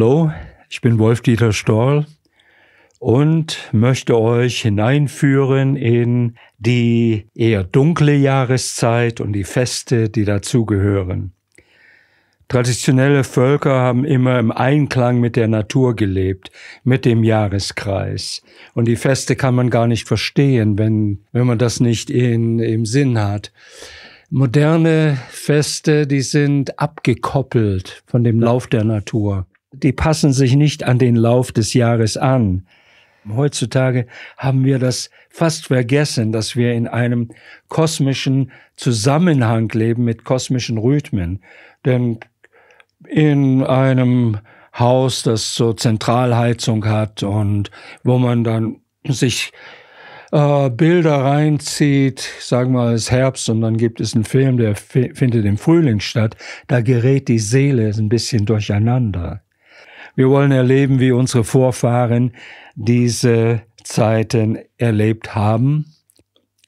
Hallo, ich bin Wolf-Dieter Storl und möchte euch hineinführen in die eher dunkle Jahreszeit und die Feste, die dazugehören. Traditionelle Völker haben immer im Einklang mit der Natur gelebt, mit dem Jahreskreis. Und die Feste kann man gar nicht verstehen, wenn, wenn man das nicht in, im Sinn hat. Moderne Feste, die sind abgekoppelt von dem Lauf der Natur die passen sich nicht an den Lauf des Jahres an. Heutzutage haben wir das fast vergessen, dass wir in einem kosmischen Zusammenhang leben mit kosmischen Rhythmen. Denn in einem Haus, das so Zentralheizung hat und wo man dann sich äh, Bilder reinzieht, sagen wir es Herbst und dann gibt es einen Film, der findet im Frühling statt, da gerät die Seele ein bisschen durcheinander. Wir wollen erleben, wie unsere Vorfahren diese Zeiten erlebt haben,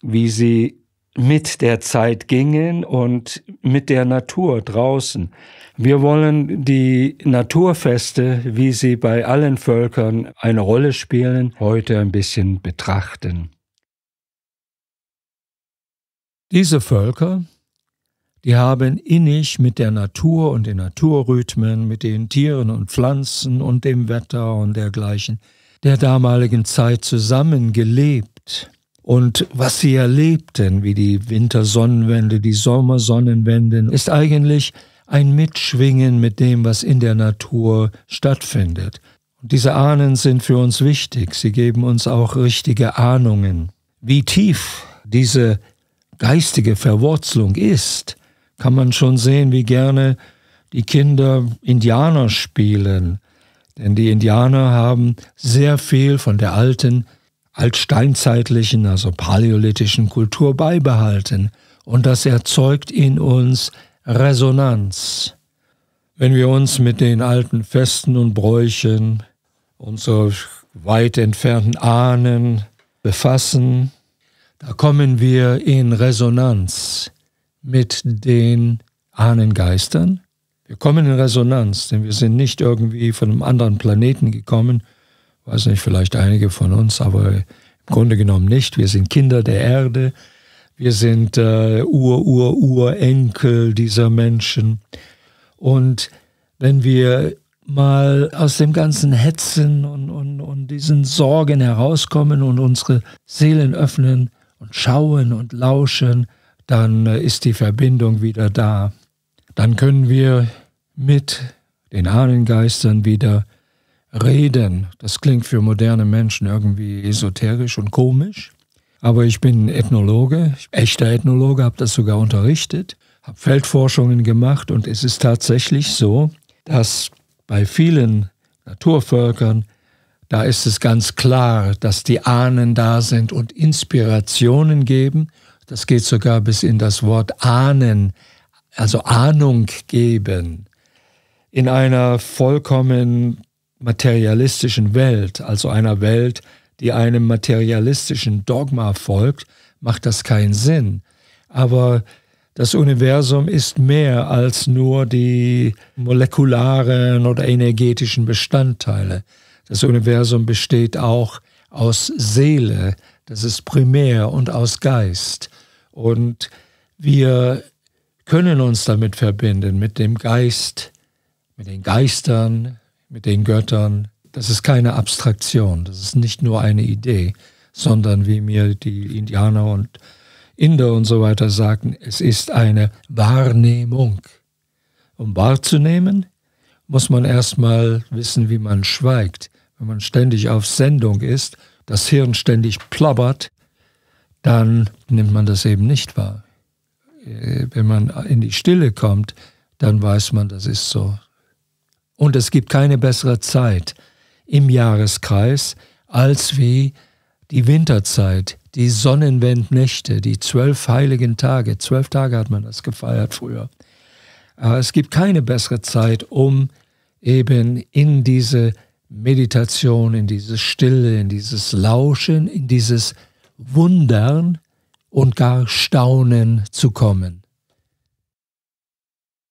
wie sie mit der Zeit gingen und mit der Natur draußen. Wir wollen die Naturfeste, wie sie bei allen Völkern eine Rolle spielen, heute ein bisschen betrachten. Diese Völker die haben innig mit der Natur und den Naturrhythmen, mit den Tieren und Pflanzen und dem Wetter und dergleichen der damaligen Zeit zusammengelebt. Und was sie erlebten, wie die Wintersonnenwende, die Sommersonnenwenden, ist eigentlich ein Mitschwingen mit dem, was in der Natur stattfindet. Und diese Ahnen sind für uns wichtig. Sie geben uns auch richtige Ahnungen. Wie tief diese geistige Verwurzelung ist, kann man schon sehen, wie gerne die Kinder Indianer spielen. Denn die Indianer haben sehr viel von der alten, altsteinzeitlichen, also paläolithischen Kultur beibehalten. Und das erzeugt in uns Resonanz. Wenn wir uns mit den alten Festen und Bräuchen, unserer weit entfernten Ahnen befassen, da kommen wir in Resonanz mit den Ahnengeistern. Wir kommen in Resonanz, denn wir sind nicht irgendwie von einem anderen Planeten gekommen. Weiß nicht, vielleicht einige von uns, aber im Grunde genommen nicht. Wir sind Kinder der Erde. Wir sind äh, Ur, Ur, Urenkel dieser Menschen. Und wenn wir mal aus dem ganzen Hetzen und, und, und diesen Sorgen herauskommen und unsere Seelen öffnen und schauen und lauschen, dann äh, ist die Verbindung wieder da. Dann können wir mit den Ahnengeistern wieder reden. Das klingt für moderne Menschen irgendwie esoterisch und komisch. Aber ich bin Ethnologe, echter Ethnologe, habe das sogar unterrichtet, habe Feldforschungen gemacht und es ist tatsächlich so, dass bei vielen Naturvölkern, da ist es ganz klar, dass die Ahnen da sind und Inspirationen geben das geht sogar bis in das Wort ahnen, also Ahnung geben. In einer vollkommen materialistischen Welt, also einer Welt, die einem materialistischen Dogma folgt, macht das keinen Sinn. Aber das Universum ist mehr als nur die molekularen oder energetischen Bestandteile. Das Universum besteht auch aus Seele, das ist primär und aus Geist. Und wir können uns damit verbinden, mit dem Geist, mit den Geistern, mit den Göttern. Das ist keine Abstraktion, das ist nicht nur eine Idee, sondern wie mir die Indianer und Inder und so weiter sagten, es ist eine Wahrnehmung. Um wahrzunehmen, muss man erstmal wissen, wie man schweigt. Wenn man ständig auf Sendung ist das Hirn ständig plappert, dann nimmt man das eben nicht wahr. Äh, wenn man in die Stille kommt, dann weiß man, das ist so. Und es gibt keine bessere Zeit im Jahreskreis als wie die Winterzeit, die Sonnenwendnächte, die zwölf heiligen Tage. Zwölf Tage hat man das gefeiert früher. Aber es gibt keine bessere Zeit, um eben in diese Meditation, in dieses Stille, in dieses Lauschen, in dieses Wundern und gar Staunen zu kommen.